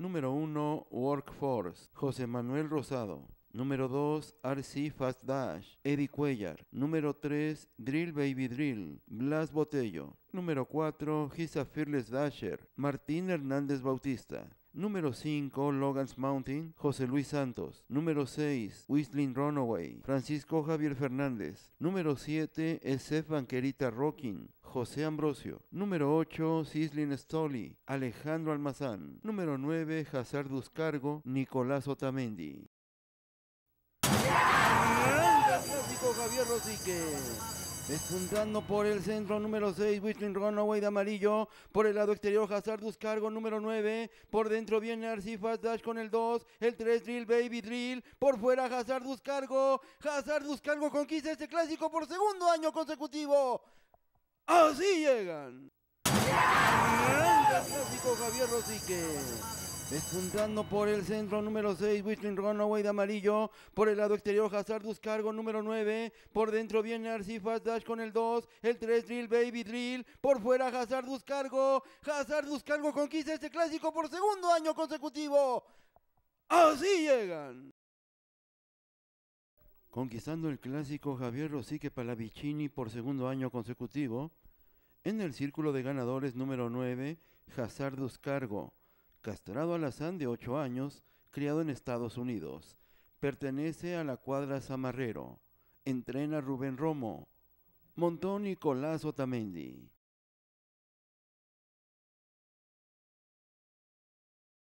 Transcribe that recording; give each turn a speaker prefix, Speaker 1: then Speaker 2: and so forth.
Speaker 1: Número 1, Workforce, José Manuel Rosado. Número 2, RC Fast Dash, Eddie Cuellar. Número 3, Drill Baby Drill, Blas Botello. Número 4, Giza Fearless Dasher, Martín Hernández Bautista. Número 5, Logan's Mountain, José Luis Santos. Número 6, Whistling Runaway, Francisco Javier Fernández. Número 7, Esef Banquerita Rocking, José Ambrosio. Número 8, Cislin Stoli, Alejandro Almazán. Número 9, Hazardus Cargo Nicolás Otamendi. Javier Despuntando por el centro número 6, Whistling Runaway de amarillo. Por el lado exterior, Hazardus Cargo número 9. Por dentro viene Fast Dash con el 2. El 3, Drill Baby Drill. Por fuera, Hazardus Cargo Hazardus Cargo conquista este clásico por segundo año consecutivo. Así llegan. clásico Javier Rosique. Despuntando por el centro número 6, Whistling Runaway de amarillo. Por el lado exterior, Hazardus Cargo número 9. Por dentro viene Arci Dash con el 2. El 3, Drill Baby Drill. Por fuera, Hazardus Cargo. ¡Hazardus Cargo conquista este clásico por segundo año consecutivo. Así llegan. Conquistando el clásico Javier Rosique Palavicini por segundo año consecutivo. En el círculo de ganadores número 9, Hazardus Cargo, castrado alazán de 8 años, criado en Estados Unidos. Pertenece a la cuadra Zamarrero. Entrena Rubén Romo. Montón Nicolás Otamendi.